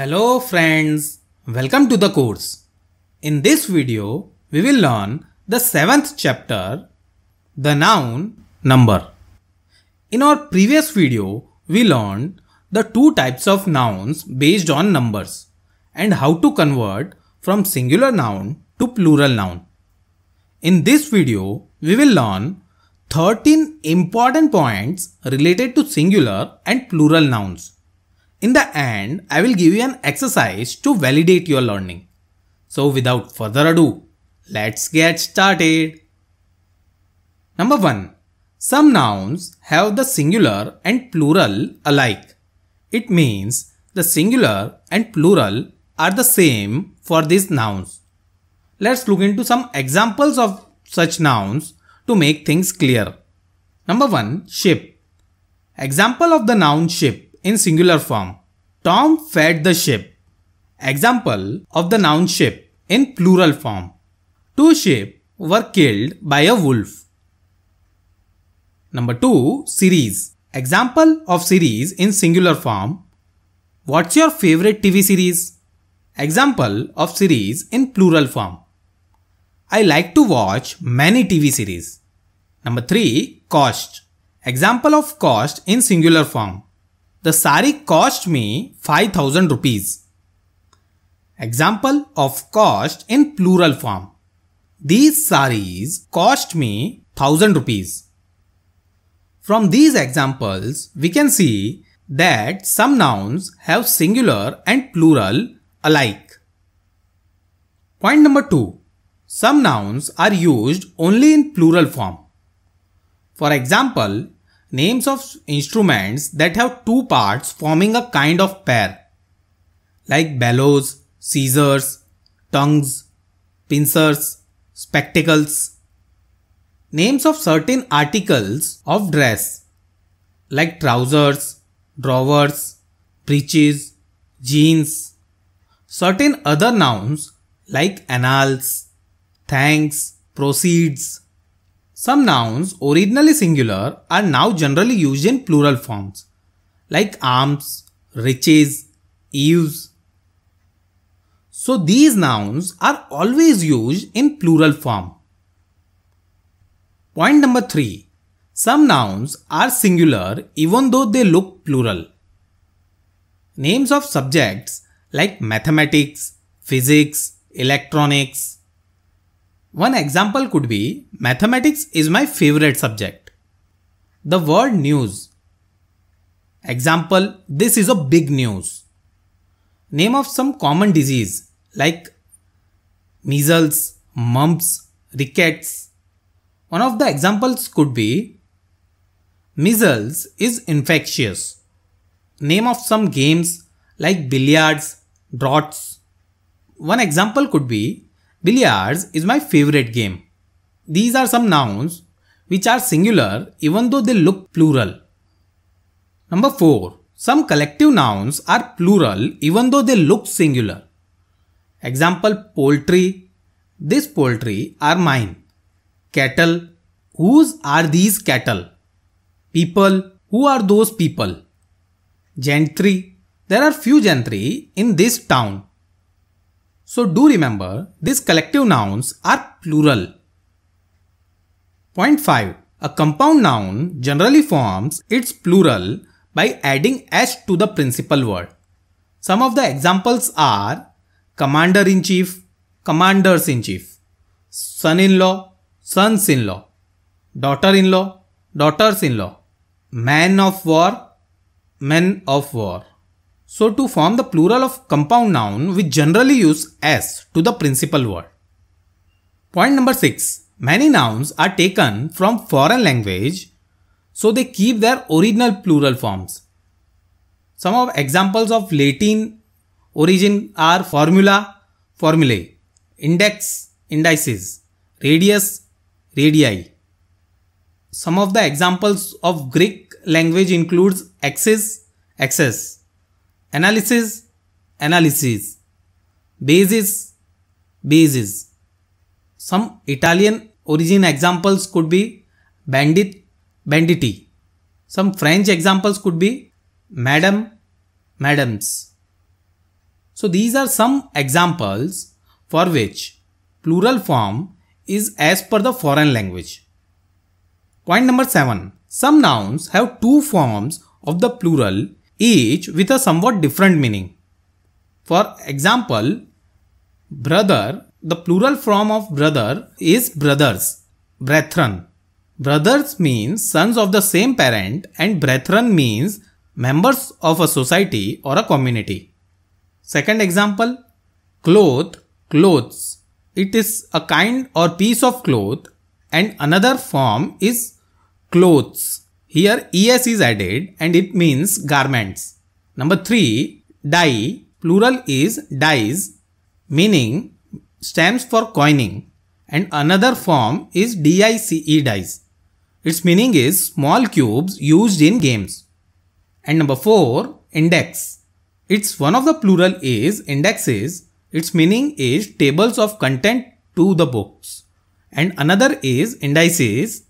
Hello friends, welcome to the course. In this video, we will learn the 7th chapter, the noun number. In our previous video, we learned the two types of nouns based on numbers and how to convert from singular noun to plural noun. In this video, we will learn 13 important points related to singular and plural nouns. In the end, I will give you an exercise to validate your learning. So without further ado, let's get started. Number 1. Some nouns have the singular and plural alike. It means the singular and plural are the same for these nouns. Let's look into some examples of such nouns to make things clear. Number 1. Ship. Example of the noun ship in singular form. Tom fed the sheep. Example of the noun ship in plural form. Two sheep were killed by a wolf. Number 2. Series. Example of series in singular form. What's your favorite TV series? Example of series in plural form. I like to watch many TV series. Number 3. Cost. Example of cost in singular form. The sari cost me 5000 rupees. Example of cost in plural form. These saris cost me 1000 rupees. From these examples, we can see that some nouns have singular and plural alike. Point number 2. Some nouns are used only in plural form. For example, names of instruments that have two parts forming a kind of pair, like bellows, scissors, tongues, pincers, spectacles. Names of certain articles of dress, like trousers, drawers, breeches, jeans. Certain other nouns like annals, thanks, proceeds. Some nouns, originally singular, are now generally used in plural forms, like arms, riches, eaves. So these nouns are always used in plural form. Point number 3. Some nouns are singular even though they look plural. Names of subjects like mathematics, physics, electronics, one example could be mathematics is my favorite subject. The word news. Example, this is a big news. Name of some common disease like measles, mumps, rickets. One of the examples could be measles is infectious. Name of some games like billiards, draughts. One example could be Billiards is my favorite game. These are some nouns which are singular even though they look plural. Number 4. Some collective nouns are plural even though they look singular. Example poultry. This poultry are mine. Cattle. Whose are these cattle? People. Who are those people? Gentry. There are few gentry in this town. So do remember, these collective nouns are plural. Point 5. A compound noun generally forms its plural by adding s to the principal word. Some of the examples are commander-in-chief, commanders-in-chief, son-in-law, sons-in-law, daughter-in-law, daughters-in-law, man of war, men of war. So to form the plural of compound noun, we generally use s to the principal word. Point number 6. Many nouns are taken from foreign language, so they keep their original plural forms. Some of examples of Latin origin are formula, formulae, index, indices, radius, radii. Some of the examples of Greek language includes axis, axis, analysis analysis basis basis some italian origin examples could be bandit banditi some french examples could be madam madams so these are some examples for which plural form is as per the foreign language point number 7 some nouns have two forms of the plural each with a somewhat different meaning. For example, brother, the plural form of brother is brothers, brethren. Brothers means sons of the same parent and brethren means members of a society or a community. Second example, cloth, clothes. It is a kind or piece of cloth and another form is clothes. Here es is added and it means garments. Number 3 die plural is dies meaning stands for coining and another form is dice dice. Its meaning is small cubes used in games. And number 4 index. Its one of the plural is indexes. Its meaning is tables of content to the books. And another is indices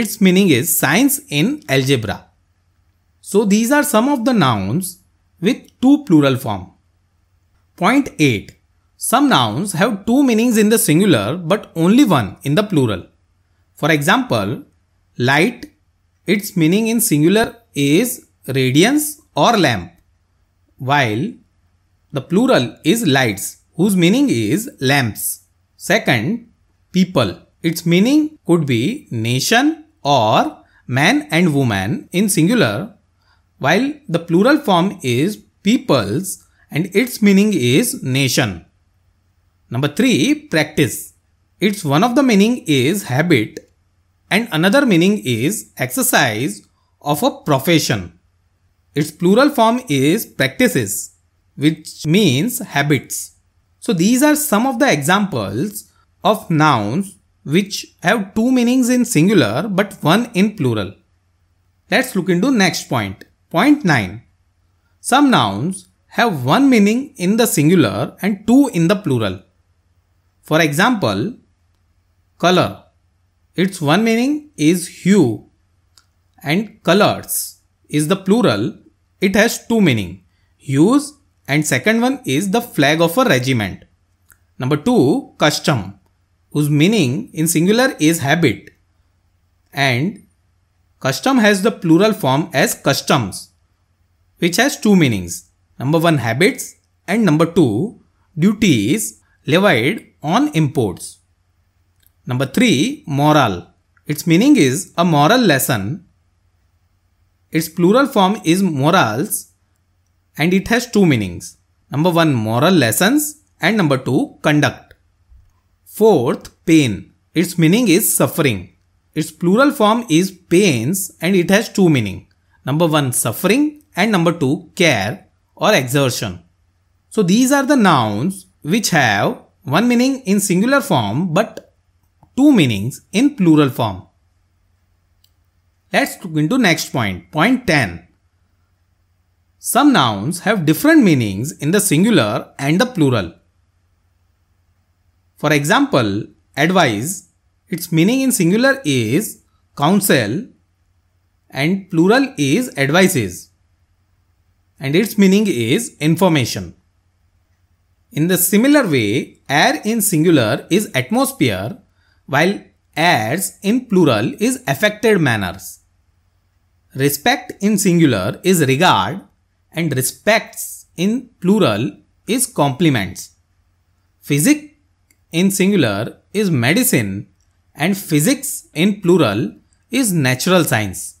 its meaning is science in algebra. So these are some of the nouns with two plural form. Point 8. Some nouns have two meanings in the singular but only one in the plural. For example, light, its meaning in singular is radiance or lamp, while the plural is lights, whose meaning is lamps. Second, people, its meaning could be nation or man and woman in singular, while the plural form is peoples and its meaning is nation. Number 3. Practice. Its one of the meaning is habit and another meaning is exercise of a profession. Its plural form is practices which means habits. So these are some of the examples of nouns which have two meanings in singular but one in plural. Let's look into next point. Point 9. Some nouns have one meaning in the singular and two in the plural. For example, color. Its one meaning is hue and colors is the plural. It has two meaning, hues and second one is the flag of a regiment. Number two, custom whose meaning in singular is habit and custom has the plural form as customs which has two meanings. Number one habits and number two duties levied on imports. Number three moral. Its meaning is a moral lesson. Its plural form is morals and it has two meanings. Number one moral lessons and number two conduct. Fourth, pain. Its meaning is suffering. Its plural form is pains and it has two meaning. Number one, suffering and number two, care or exertion. So these are the nouns which have one meaning in singular form but two meanings in plural form. Let's look into next point, point 10. Some nouns have different meanings in the singular and the plural. For example, advise, its meaning in singular is counsel and plural is advices and its meaning is information. In the similar way, air in singular is atmosphere while airs in plural is affected manners. Respect in singular is regard and respects in plural is compliments. Physics in singular is medicine and physics in plural is natural science.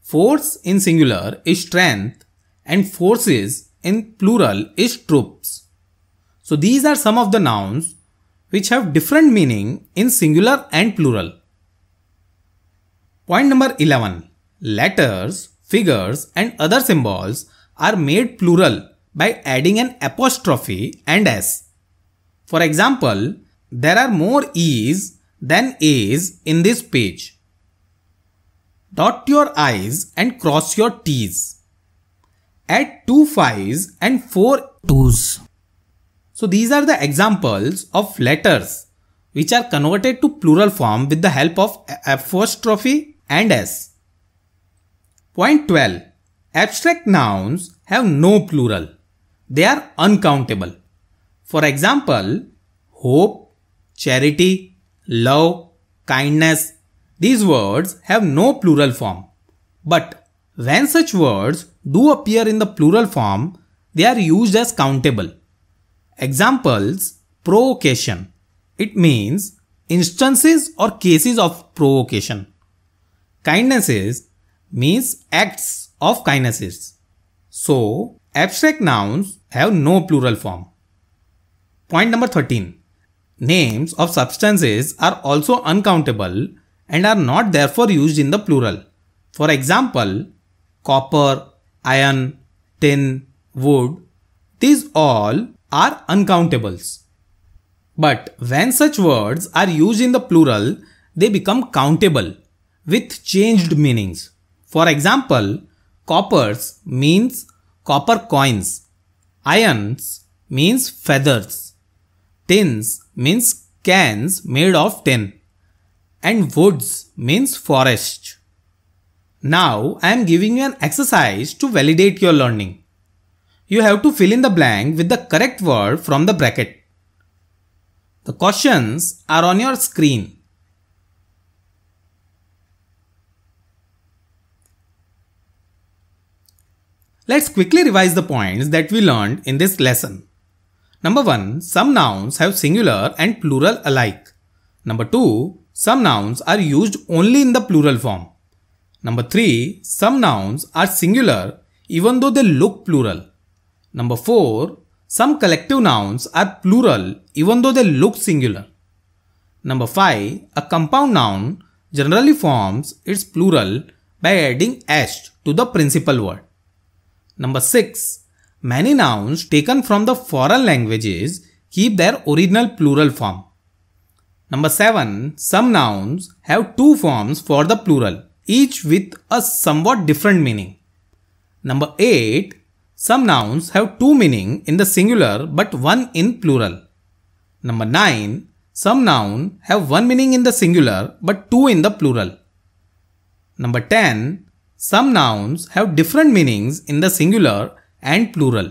Force in singular is strength and forces in plural is troops. So these are some of the nouns which have different meaning in singular and plural. Point number 11. Letters, figures and other symbols are made plural by adding an apostrophe and s. For example, there are more E's than A's in this page. Dot your I's and cross your T's. Add f's and four twos. So these are the examples of letters which are converted to plural form with the help of apostrophe and s. Point 12. Abstract nouns have no plural. They are uncountable. For example, hope, charity, love, kindness. These words have no plural form. But when such words do appear in the plural form, they are used as countable. Examples Provocation. It means instances or cases of provocation. Kindnesses means acts of kindnesses. So, abstract nouns have no plural form. Point number 13 names of substances are also uncountable and are not therefore used in the plural. For example, copper, iron, tin, wood, these all are uncountables. But when such words are used in the plural, they become countable with changed meanings. For example, coppers means copper coins, irons means feathers, tins means cans made of tin and woods means forest. Now I am giving you an exercise to validate your learning. You have to fill in the blank with the correct word from the bracket. The questions are on your screen. Let's quickly revise the points that we learned in this lesson. Number 1. Some nouns have singular and plural alike. Number 2. Some nouns are used only in the plural form. Number 3. Some nouns are singular even though they look plural. Number 4. Some collective nouns are plural even though they look singular. Number 5. A compound noun generally forms its plural by adding -s to the principal word. Number 6. Many nouns taken from the foreign languages keep their original plural form. Number 7. Some nouns have two forms for the plural, each with a somewhat different meaning. Number 8. Some nouns have two meaning in the singular but one in plural. Number 9. Some noun have one meaning in the singular but two in the plural. Number 10. Some nouns have different meanings in the singular and plural.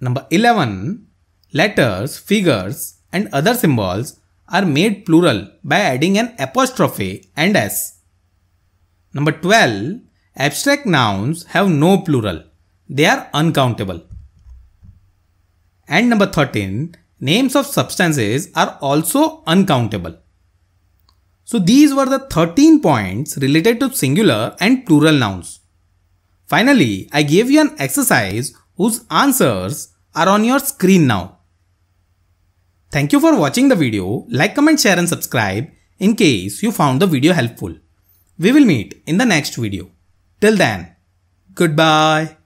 Number 11. Letters, figures and other symbols are made plural by adding an apostrophe and s. Number 12. Abstract nouns have no plural. They are uncountable. And number 13. Names of substances are also uncountable. So these were the 13 points related to singular and plural nouns. Finally, I gave you an exercise whose answers are on your screen now. Thank you for watching the video. Like, comment, share and subscribe in case you found the video helpful. We will meet in the next video. Till then, goodbye.